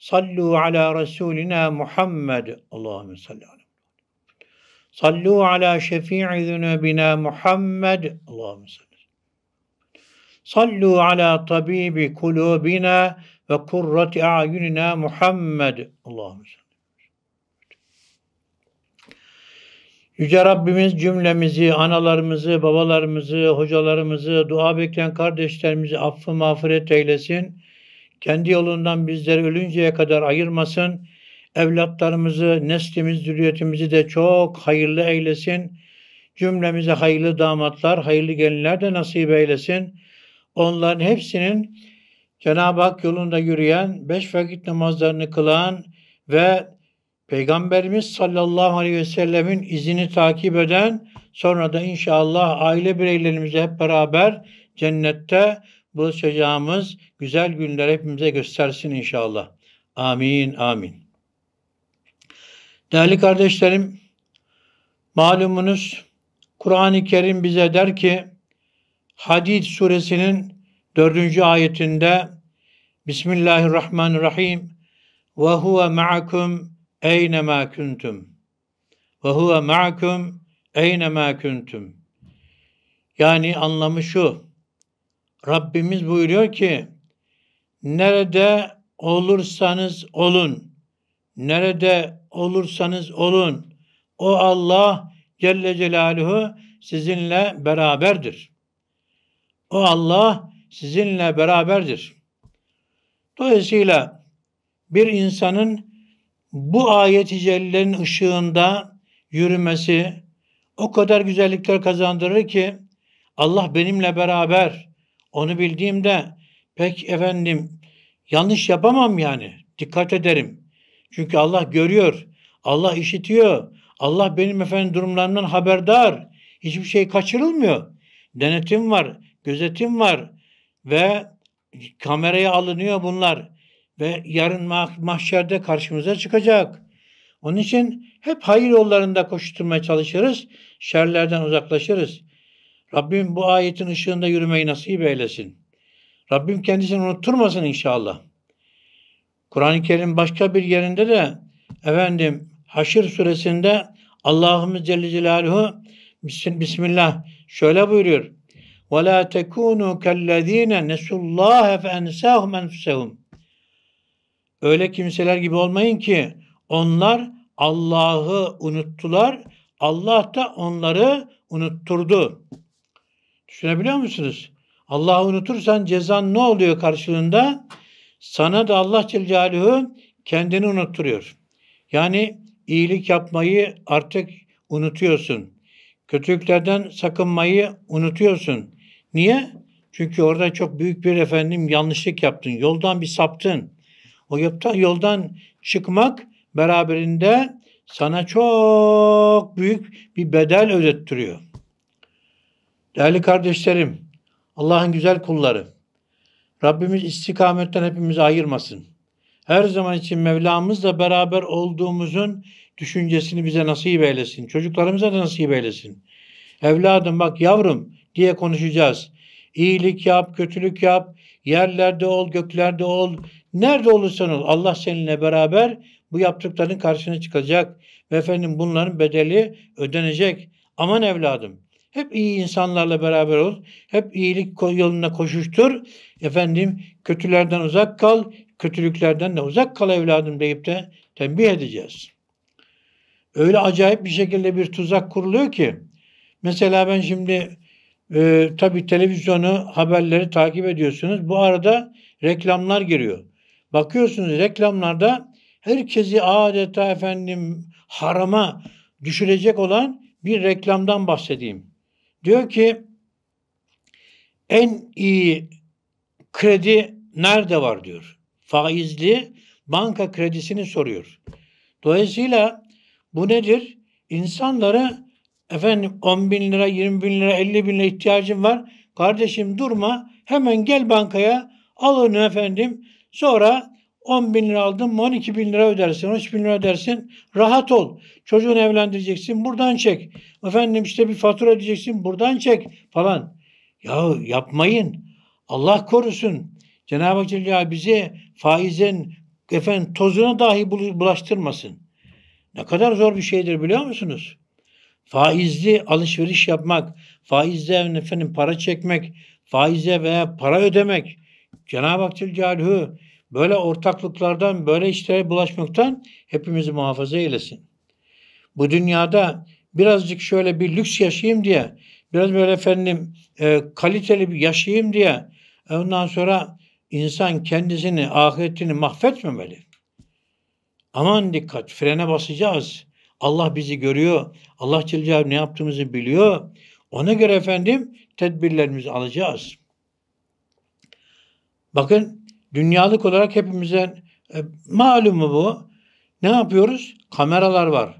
Sallu ala Resulina Muhammed. Allahümme salli ala. Sallu ala şefi'i zunubina Muhammed. Allahümme salli. Sallu ala tabibi kulubina ve kurrati a'yunina Muhammed. Allahümme salli. Yüce Rabbimiz cümlemizi, analarımızı, babalarımızı, hocalarımızı, dua bekleyen kardeşlerimizi affı mağfiret eylesin kendi yolundan bizleri ölünceye kadar ayırmasın. Evlatlarımızı, neslimiz, zürriyetimizi de çok hayırlı eylesin. Cümlemize hayırlı damatlar, hayırlı gelinler de nasip eylesin. Onların hepsinin Cenab-ı Hak yolunda yürüyen, beş vakit namazlarını kılan ve Peygamberimiz sallallahu aleyhi ve sellemin izini takip eden sonra da inşallah aile bireylerimize hep beraber cennette buluşacağımız güzel günler hepimize göstersin inşallah. Amin, amin. Değerli kardeşlerim, malumunuz Kur'an-ı Kerim bize der ki Hadid suresinin dördüncü ayetinde Bismillahirrahmanirrahim ve huve ma'akum eynema kuntum ve huve ma'akum eynema kuntum yani anlamı şu Rabbimiz buyuruyor ki nerede olursanız olun, nerede olursanız olun o Allah Celle Celaluhu sizinle beraberdir. O Allah sizinle beraberdir. Dolayısıyla bir insanın bu ayet-i cellenin ışığında yürümesi o kadar güzellikler kazandırır ki Allah benimle beraber, onu bildiğimde pek efendim yanlış yapamam yani. Dikkat ederim. Çünkü Allah görüyor. Allah işitiyor. Allah benim efendim durumlarımdan haberdar. Hiçbir şey kaçırılmıyor. Denetim var, gözetim var ve kameraya alınıyor bunlar ve yarın mahşerde karşımıza çıkacak. Onun için hep hayır yollarında koşturmaya çalışırız, şerlerden uzaklaşırız. Rabbim bu ayetin ışığında yürümeyi nasip eylesin. Rabbim kendisini unutturmasın inşallah. Kur'an-ı Kerim başka bir yerinde de efendim Haşr suresinde Allah'ımız Celle Celaluhu Bismillah şöyle buyuruyor. وَلَا تَكُونُوا كَالَّذ۪ينَ نَسُوا اللّٰهَ فَاَنْسَاهُمْ اَنْفُسَهُمْ Öyle kimseler gibi olmayın ki onlar Allah'ı unuttular, Allah da onları unutturdu. Düşünebiliyor musunuz? Allah'ı unutursan cezan ne oluyor karşılığında? Sana da Allah Celle Celaluhu kendini unutturuyor. Yani iyilik yapmayı artık unutuyorsun. Kötülüklerden sakınmayı unutuyorsun. Niye? Çünkü orada çok büyük bir efendim yanlışlık yaptın. Yoldan bir saptın. O yaptan yoldan çıkmak beraberinde sana çok büyük bir bedel ödettiriyor. Değerli kardeşlerim, Allah'ın güzel kulları, Rabbimiz istikametten hepimizi ayırmasın. Her zaman için Mevlamızla beraber olduğumuzun düşüncesini bize nasip eylesin. Çocuklarımıza da nasip eylesin. Evladım bak yavrum diye konuşacağız. İyilik yap, kötülük yap, yerlerde ol, göklerde ol, nerede olursan ol. Allah seninle beraber bu yaptıkların karşına çıkacak. Ve efendim bunların bedeli ödenecek. Aman evladım hep iyi insanlarla beraber ol. Hep iyilik yolunda koşuştur. Efendim kötülerden uzak kal. Kötülüklerden de uzak kal evladım deyip de tembih edeceğiz. Öyle acayip bir şekilde bir tuzak kuruluyor ki. Mesela ben şimdi e, tabii televizyonu, haberleri takip ediyorsunuz. Bu arada reklamlar giriyor. Bakıyorsunuz reklamlarda herkesi adeta efendim harama düşürecek olan bir reklamdan bahsedeyim. Diyor ki en iyi kredi nerede var diyor. Faizli banka kredisini soruyor. Dolayısıyla bu nedir? İnsanlara efendim 10 bin lira, 20 bin lira, 50 bin lira ihtiyacım var. Kardeşim durma hemen gel bankaya alın efendim. Sonra 10 bin lira aldın mı 12 bin lira ödersin, 13 bin lira ödersin. Rahat ol. Çocuğunu evlendireceksin buradan çek. Efendim işte bir fatura ödeyeceksin buradan çek falan. Ya yapmayın. Allah korusun. Cenab-ı Hak Celle bizi faizin efendim tozuna dahi bulaştırmasın. Ne kadar zor bir şeydir biliyor musunuz? Faizli alışveriş yapmak, faizle efendim para çekmek, faize veya para ödemek. Cenab-ı Hak Celle böyle ortaklıklardan, böyle işlere bulaşmaktan hepimizi muhafaza eylesin. Bu dünyada birazcık şöyle bir lüks yaşayayım diye, biraz böyle efendim e, kaliteli bir yaşayayım diye e, ondan sonra insan kendisini, ahiretini mahvetmemeli. Aman dikkat, frene basacağız. Allah bizi görüyor. Allah Celle ne yaptığımızı biliyor. Ona göre efendim tedbirlerimizi alacağız. Bakın dünyalık olarak hepimize e, mu bu. Ne yapıyoruz? Kameralar var.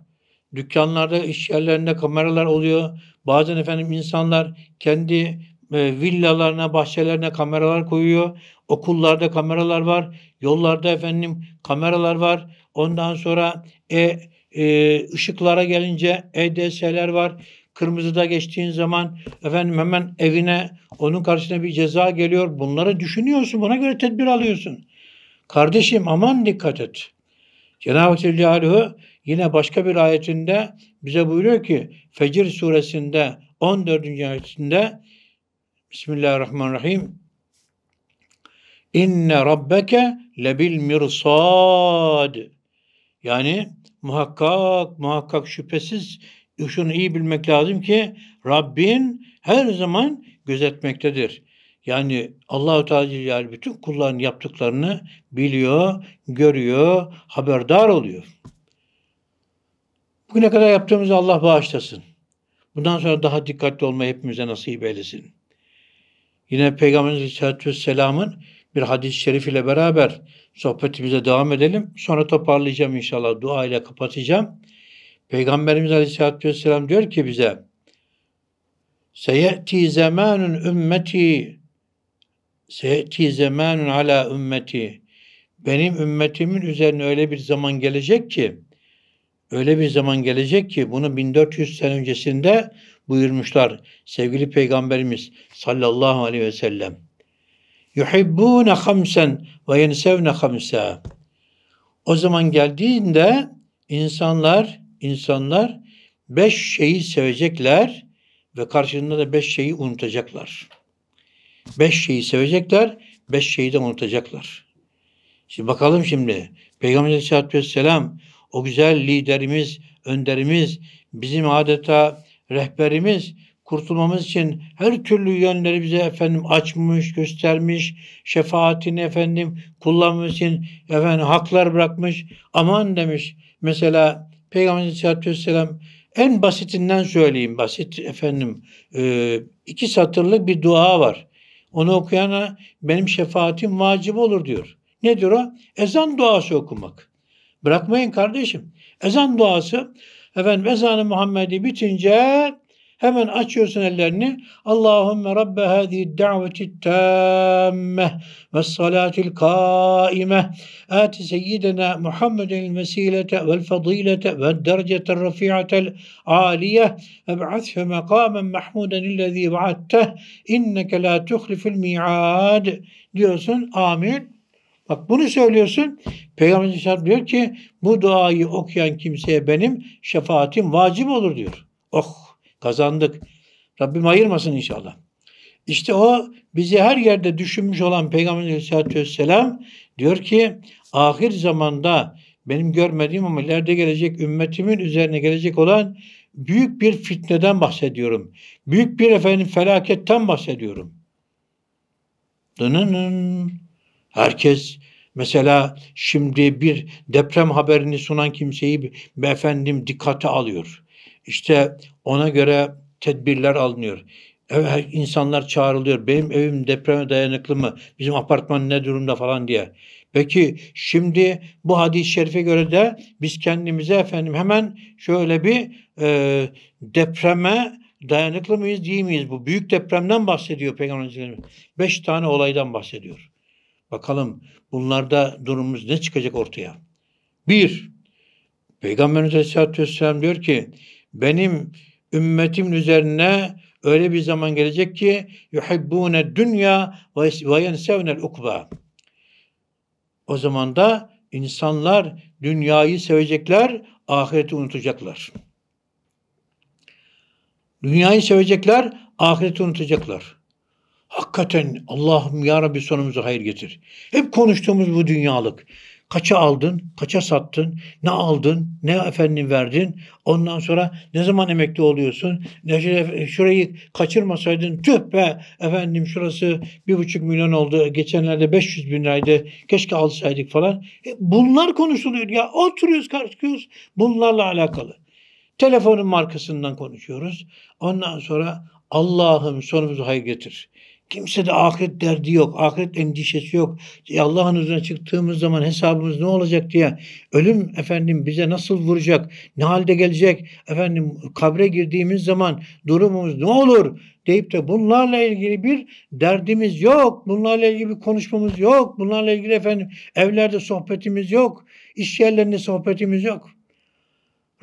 Dükkanlarda, iş yerlerinde kameralar oluyor. Bazen efendim insanlar kendi e, villalarına, bahçelerine kameralar koyuyor. Okullarda kameralar var. Yollarda efendim kameralar var. Ondan sonra e, e, ışıklara gelince EDS'ler var. Kırmızıda geçtiğin zaman efendim hemen evine onun karşısına bir ceza geliyor. Bunları düşünüyorsun. Buna göre tedbir alıyorsun. Kardeşim aman dikkat et. Cenab-ı Teala yine başka bir ayetinde bize buyuruyor ki Fecir suresinde 14. ayetinde Bismillahirrahmanirrahim İnne rabbeke lebil mirsad. Yani muhakkak muhakkak şüphesiz şunu iyi bilmek lazım ki Rabbin her zaman gözetmektedir. Yani Allahu Teala yani bütün kulların yaptıklarını biliyor, görüyor, haberdar oluyor. Bugüne kadar yaptığımızı Allah bağışlasın. Bundan sonra daha dikkatli olmayı hepimize nasip eylesin. Yine Peygamberimiz Aleyhisselatü Vesselam'ın bir hadis-i şerif ile beraber sohbetimize devam edelim. Sonra toparlayacağım inşallah. Dua ile kapatacağım. Peygamberimiz Aleyhisselatü Vesselam diyor ki bize Seyeti zamanun ümmeti Seyeti zamanun ala ümmeti Benim ümmetimin üzerine öyle bir zaman gelecek ki öyle bir zaman gelecek ki bunu 1400 sene öncesinde buyurmuşlar sevgili peygamberimiz sallallahu aleyhi ve sellem. Yuhibbune hamsen ve yensevne hamsa. O zaman geldiğinde insanlar insanlar beş şeyi sevecekler ve karşılığında da beş şeyi unutacaklar. Beş şeyi sevecekler, beş şeyi de unutacaklar. Şimdi bakalım şimdi. Peygamber Aleyhisselatü Vesselam o güzel liderimiz, önderimiz, bizim adeta rehberimiz kurtulmamız için her türlü yönleri bize efendim açmış, göstermiş, şefaatini efendim kullanmamız için efendim haklar bırakmış. Aman demiş. Mesela Peygamber Aleyhisselatü Vesselam en basitinden söyleyeyim basit efendim e, iki satırlık bir dua var. Onu okuyana benim şefaatim vacip olur diyor. Ne diyor o? Ezan duası okumak. Bırakmayın kardeşim. Ezan duası efendim ezanı Muhammed'i bitince Hemen açıyorsun ellerini. Allahümme Rabbe hadi daveti tamme ve salatil kaime ati seyyidina Muhammeden vesilete vel fadilete ve derecetel rafiatel aliye eb'athe makamen mahmuden illezi ba'atteh inneke la tuhlifil mi'ad diyorsun. Amin. Bak bunu söylüyorsun. Peygamber Aleyhisselam diyor ki bu duayı okuyan kimseye benim şefaatim vacip olur diyor. Oh Kazandık. Rabbim ayırmasın inşallah. İşte o bizi her yerde düşünmüş olan Peygamber Aleyhisselatü Vesselam diyor ki ahir zamanda benim görmediğim ama ileride gelecek ümmetimin üzerine gelecek olan büyük bir fitneden bahsediyorum. Büyük bir efendim felaketten bahsediyorum. Dınının. Herkes mesela şimdi bir deprem haberini sunan kimseyi efendim dikkate alıyor. İşte ona göre tedbirler alınıyor. Evet, insanlar çağrılıyor. Benim evim depreme dayanıklı mı? Bizim apartman ne durumda falan diye. Peki şimdi bu hadis-i şerife göre de biz kendimize efendim hemen şöyle bir e, depreme dayanıklı mıyız değil miyiz? Bu büyük depremden bahsediyor Peygamber Efendimiz. Beş tane olaydan bahsediyor. Bakalım bunlarda durumumuz ne çıkacak ortaya? Bir, Peygamberimiz Aleyhisselatü Vesselam diyor ki benim Ümmetim üzerine öyle bir zaman gelecek ki yuhibbune dünya ve yensevnel ukba. O zaman da insanlar dünyayı sevecekler, ahireti unutacaklar. Dünyayı sevecekler, ahireti unutacaklar. Hakikaten Allah'ım ya Rabbi sonumuzu hayır getir. Hep konuştuğumuz bu dünyalık. Kaça aldın, kaça sattın, ne aldın, ne efendim verdin. Ondan sonra ne zaman emekli oluyorsun? Şey, şurayı kaçırmasaydın tüh be efendim şurası bir buçuk milyon oldu. Geçenlerde 500 bin liraydı. Keşke alsaydık falan. E, bunlar konuşuluyor ya. Oturuyoruz karşılıyoruz. Bunlarla alakalı. Telefonun markasından konuşuyoruz. Ondan sonra Allah'ım sonumuzu hayır getir. Kimse de ahiret derdi yok. Ahiret endişesi yok. Allah'ın huzuruna çıktığımız zaman hesabımız ne olacak diye. Ölüm efendim bize nasıl vuracak? Ne halde gelecek? Efendim kabre girdiğimiz zaman durumumuz ne olur? deyip de bunlarla ilgili bir derdimiz yok. Bunlarla ilgili bir konuşmamız yok. Bunlarla ilgili efendim evlerde sohbetimiz yok. iş yerlerinde sohbetimiz yok.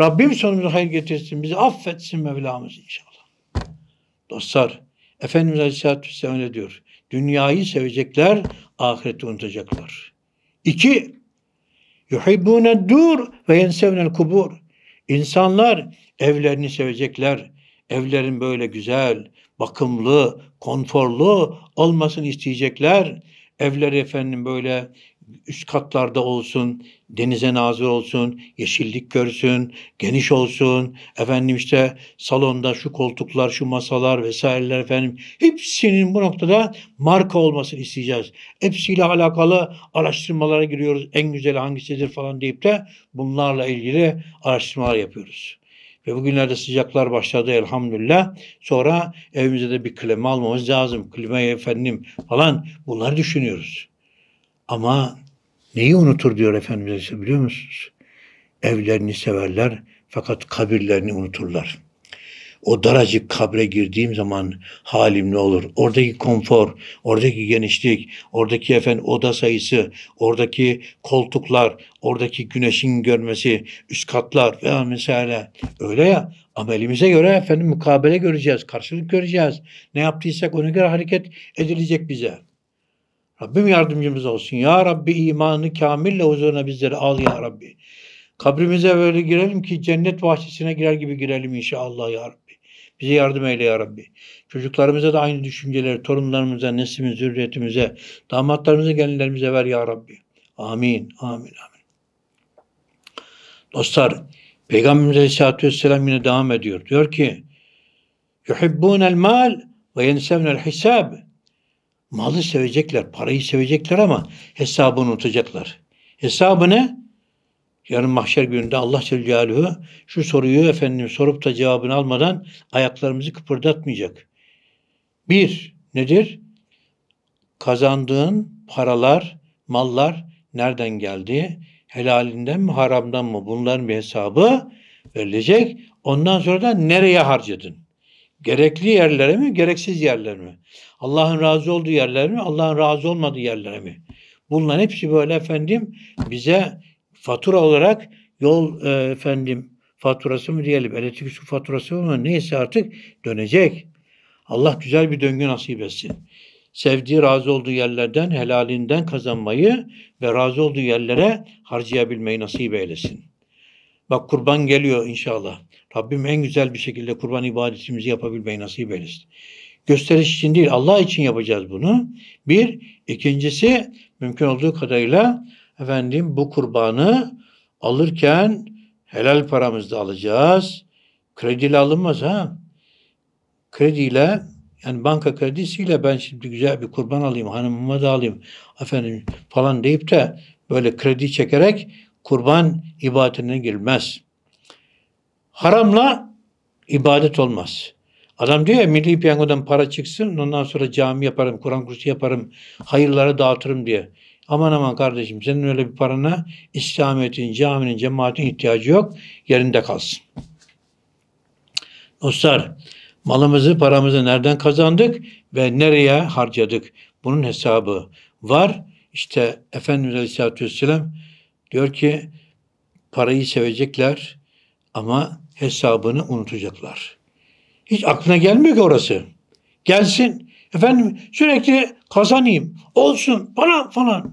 Rabbim sonumuzu hayır getirsin. Bizi affetsin Mevlamız inşallah. Dostlar Efendimiz Aleyhisselatü Vesselam öyle diyor. Dünyayı sevecekler, ahireti unutacaklar. İki, yuhibbune dur ve yensevnel kubur. İnsanlar evlerini sevecekler. Evlerin böyle güzel, bakımlı, konforlu olmasını isteyecekler. Evleri efendim böyle üst katlarda olsun, denize nazır olsun, yeşillik görsün, geniş olsun. Efendim işte salonda şu koltuklar, şu masalar vesaireler efendim hepsinin bu noktada marka olmasını isteyeceğiz. Hepsiyle alakalı araştırmalara giriyoruz. En güzeli hangisidir falan deyip de bunlarla ilgili araştırmalar yapıyoruz. Ve bugünlerde sıcaklar başladı elhamdülillah. Sonra evimize de bir klima almamız lazım. Klimayı efendim falan bunları düşünüyoruz. Ama neyi unutur diyor Efendimiz biliyor musunuz? Evlerini severler fakat kabirlerini unuturlar. O daracık kabre girdiğim zaman halim ne olur? Oradaki konfor, oradaki genişlik, oradaki efendim oda sayısı, oradaki koltuklar, oradaki güneşin görmesi, üst katlar veya mesela öyle ya amelimize göre efendim mukabele göreceğiz, karşılık göreceğiz. Ne yaptıysak ona göre hareket edilecek bize. Rabbim yardımcımız olsun. Ya Rabbi imanı kamille huzuruna bizleri al ya Rabbi. Kabrimize böyle girelim ki cennet bahçesine girer gibi girelim inşallah ya Rabbi. Bize yardım eyle ya Rabbi. Çocuklarımıza da aynı düşünceleri, torunlarımıza, neslimiz, zürriyetimize, damatlarımıza, gelinlerimize ver ya Rabbi. Amin, amin, amin. Dostlar, Peygamberimiz Aleyhisselatü Vesselam yine devam ediyor. Diyor ki, يُحِبُّونَ الْمَالِ وَيَنْسَوْنَ الْحِسَابِ Malı sevecekler, parayı sevecekler ama hesabını unutacaklar. Hesabı ne? Yarın mahşer gününde Allah Celle şu soruyu efendim sorup da cevabını almadan ayaklarımızı kıpırdatmayacak. Bir, nedir? Kazandığın paralar, mallar nereden geldi? Helalinden mi, haramdan mı? Bunların bir hesabı verilecek. Ondan sonra da nereye harcadın? Gerekli yerlere mi, gereksiz yerlere mi? Allah'ın razı olduğu yerlere mi, Allah'ın razı olmadığı yerlere mi? Bunların hepsi böyle efendim bize fatura olarak yol e, efendim faturası mı diyelim, elektrik su faturası mı neyse artık dönecek. Allah güzel bir döngü nasip etsin. Sevdiği, razı olduğu yerlerden, helalinden kazanmayı ve razı olduğu yerlere harcayabilmeyi nasip eylesin. Bak kurban geliyor inşallah. Rabbim en güzel bir şekilde kurban ibadetimizi yapabilmeyi nasip eylesin. Gösteriş için değil Allah için yapacağız bunu. Bir. ikincisi mümkün olduğu kadarıyla efendim bu kurbanı alırken helal paramızda alacağız. Krediyle alınmaz ha. Krediyle yani banka kredisiyle ben şimdi güzel bir kurban alayım, hanımıma da alayım efendim falan deyip de böyle kredi çekerek kurban ibadetine girmez. Haramla ibadet olmaz. Adam diyor ya milli piyangodan para çıksın ondan sonra cami yaparım, Kur'an kursu yaparım, hayırlara dağıtırım diye. Aman aman kardeşim senin öyle bir parana İslamiyet'in, caminin, cemaatin ihtiyacı yok. Yerinde kalsın. Dostlar malımızı, paramızı nereden kazandık ve nereye harcadık? Bunun hesabı var. İşte Efendimiz Aleyhisselatü Vesselam diyor ki parayı sevecekler ama hesabını unutacaklar. Hiç aklına gelmiyor ki orası. Gelsin. Efendim sürekli kazanayım. Olsun falan falan.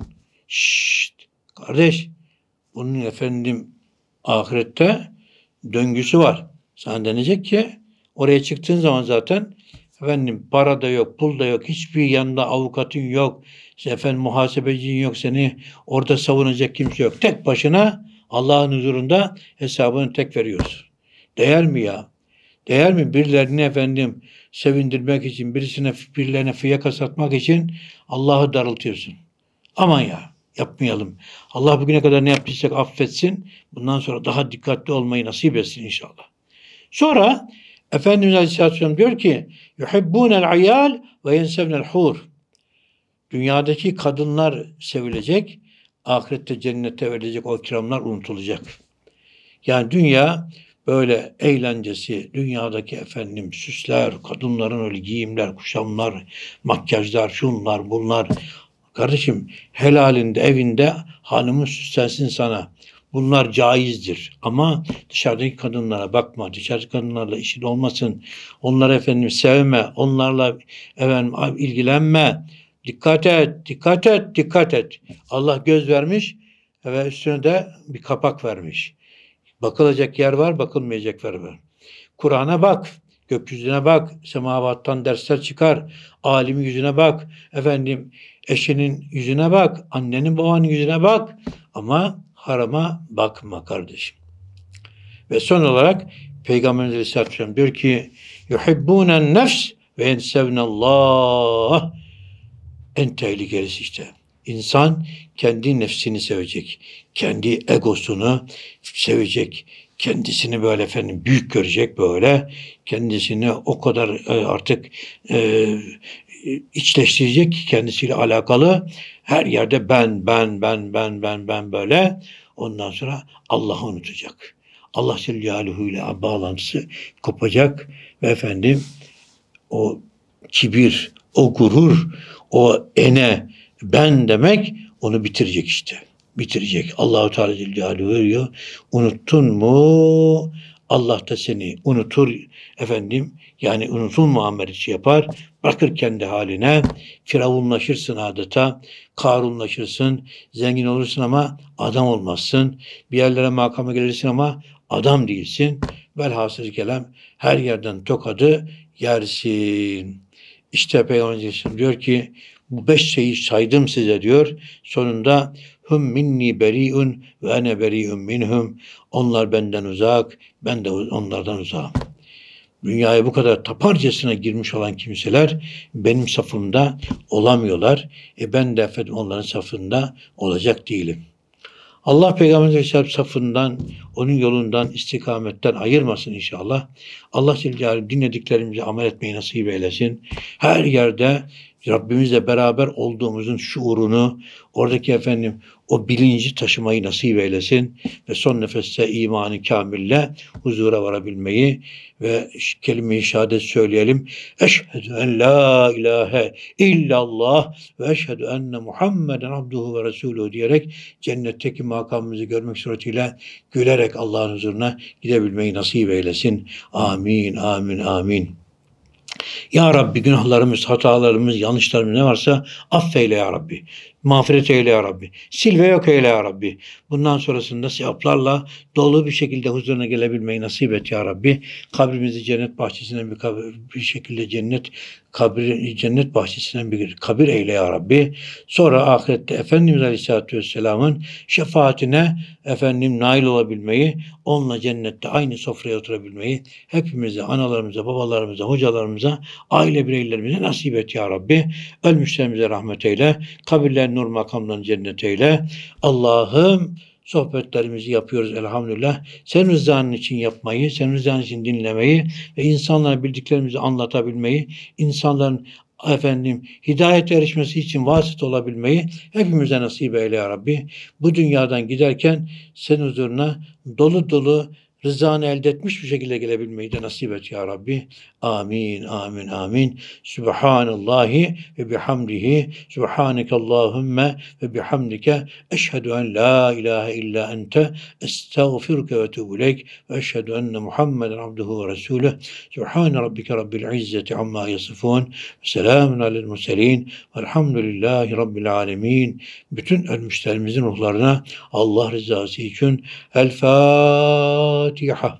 Şşt kardeş bunun efendim ahirette döngüsü var. Sana denecek ki oraya çıktığın zaman zaten efendim para da yok, pul da yok, hiçbir yanında avukatın yok, işte efendim muhasebecin yok, seni orada savunacak kimse yok. Tek başına Allah'ın huzurunda hesabını tek veriyorsun. Değer mi ya? Değer mi birilerini efendim sevindirmek için, birisine birilerine fiyaka satmak için Allah'ı darıltıyorsun. Aman ya yapmayalım. Allah bugüne kadar ne yaptıysak affetsin. Bundan sonra daha dikkatli olmayı nasip etsin inşallah. Sonra Efendimiz Aleyhisselatü Vesselam diyor ki yuhibbunel ayal ve yensevnel hur. Dünyadaki kadınlar sevilecek, ahirette cennete verilecek o kiramlar unutulacak. Yani dünya böyle eğlencesi, dünyadaki efendim süsler, kadınların öyle giyimler, kuşamlar, makyajlar, şunlar, bunlar. Kardeşim helalinde, evinde hanımın süslensin sana. Bunlar caizdir ama dışarıdaki kadınlara bakma, dışarıdaki kadınlarla işin olmasın. Onları efendim sevme, onlarla efendim ilgilenme. Dikkat et, dikkat et, dikkat et. Allah göz vermiş ve üstüne de bir kapak vermiş. Bakılacak yer var, bakılmayacak yer var. Kur'an'a bak, gökyüzüne bak, semavattan dersler çıkar, alim yüzüne bak, efendim eşinin yüzüne bak, annenin babanın yüzüne bak ama harama bakma kardeşim. Ve son olarak Peygamberimiz Aleyhisselatü Vesselam diyor ki yuhibbûnen nefs ve yensevnallâh en tehlikelisi işte. İnsan kendi nefsini sevecek, kendi egosunu sevecek, kendisini böyle efendim büyük görecek böyle, kendisini o kadar e, artık e, içleştirecek ki kendisiyle alakalı her yerde ben, ben, ben, ben, ben, ben böyle. Ondan sonra Allah'ı unutacak. Allah Celle ile bağlantısı kopacak ve efendim o kibir, o gurur, o ene, ben demek onu bitirecek işte. Bitirecek. Allahu Teala Celle veriyor. Unuttun mu Allah da seni unutur efendim. Yani unutulma amelisi yapar. Bırakır kendi haline. Firavunlaşırsın adeta. Karunlaşırsın. Zengin olursun ama adam olmazsın. Bir yerlere makama gelirsin ama adam değilsin. Velhasıl kelam her yerden tokadı yersin. İşte Peygamber diyor ki bu beş şeyi saydım size diyor. Sonunda hum minni beriun ve ene beriun minhum. Onlar benden uzak, ben de onlardan uzağım. Dünyaya bu kadar taparcasına girmiş olan kimseler benim safımda olamıyorlar. E ben de efendim onların safında olacak değilim. Allah Peygamber Aleyhisselam safından, onun yolundan, istikametten ayırmasın inşallah. Allah Celle dinlediklerimizi amel etmeyi nasip eylesin. Her yerde Rabbimizle beraber olduğumuzun şuurunu, oradaki efendim o bilinci taşımayı nasip eylesin ve son nefeste imanı kamille huzura varabilmeyi ve kelime-i şehadet söyleyelim. Eşhedü en la ilahe illallah ve eşhedü enne Muhammeden abduhu ve resulü diyerek cennetteki makamımızı görmek suretiyle gülerek Allah'ın huzuruna gidebilmeyi nasip eylesin. Amin, amin, amin. Ya Rabbi günahlarımız, hatalarımız, yanlışlarımız ne varsa affeyle ya Rabbi. Mağfiret eyle ya Rabbi. Sil ve yok eyle ya Rabbi. Bundan sonrasında sevaplarla dolu bir şekilde huzuruna gelebilmeyi nasip et ya Rabbi. Kabrimizi cennet bahçesinden bir, kabir, bir şekilde cennet kabir, cennet bahçesinden bir kabir eyle ya Rabbi. Sonra ahirette Efendimiz Aleyhisselatü Vesselam'ın şefaatine efendim nail olabilmeyi, onunla cennette aynı sofraya oturabilmeyi hepimize, analarımıza, babalarımıza, hocalarımıza, aile bireylerimize nasip et ya Rabbi. Ölmüşlerimize rahmet eyle. Kabirlerine sen nur makamdan cennet eyle. Allah'ım sohbetlerimizi yapıyoruz elhamdülillah. Sen rızanın için yapmayı, sen rızanın için dinlemeyi ve insanlara bildiklerimizi anlatabilmeyi, insanların efendim hidayet erişmesi için vasıt olabilmeyi hepimize nasip eyle ya Rabbi. Bu dünyadan giderken sen huzuruna dolu dolu rızanı elde etmiş bir şekilde gelebilmeyi de nasip et ya Rabbi. Amin, amin, amin. Subhanallahi ve bihamdihi, subhaneke Allahümme ve bihamdike, eşhedü en la ilahe illa ente, estağfirke ve tübülek, ve eşhedü enne Muhammeden abduhu ve resulüh. Subhane rabbike rabbil izzeti amma yasifun, selamun alel muselin, velhamdülillahi rabbil alemin. Bütün ölmüşlerimizin ruhlarına Allah rızası için El Fatiha. الفاتحة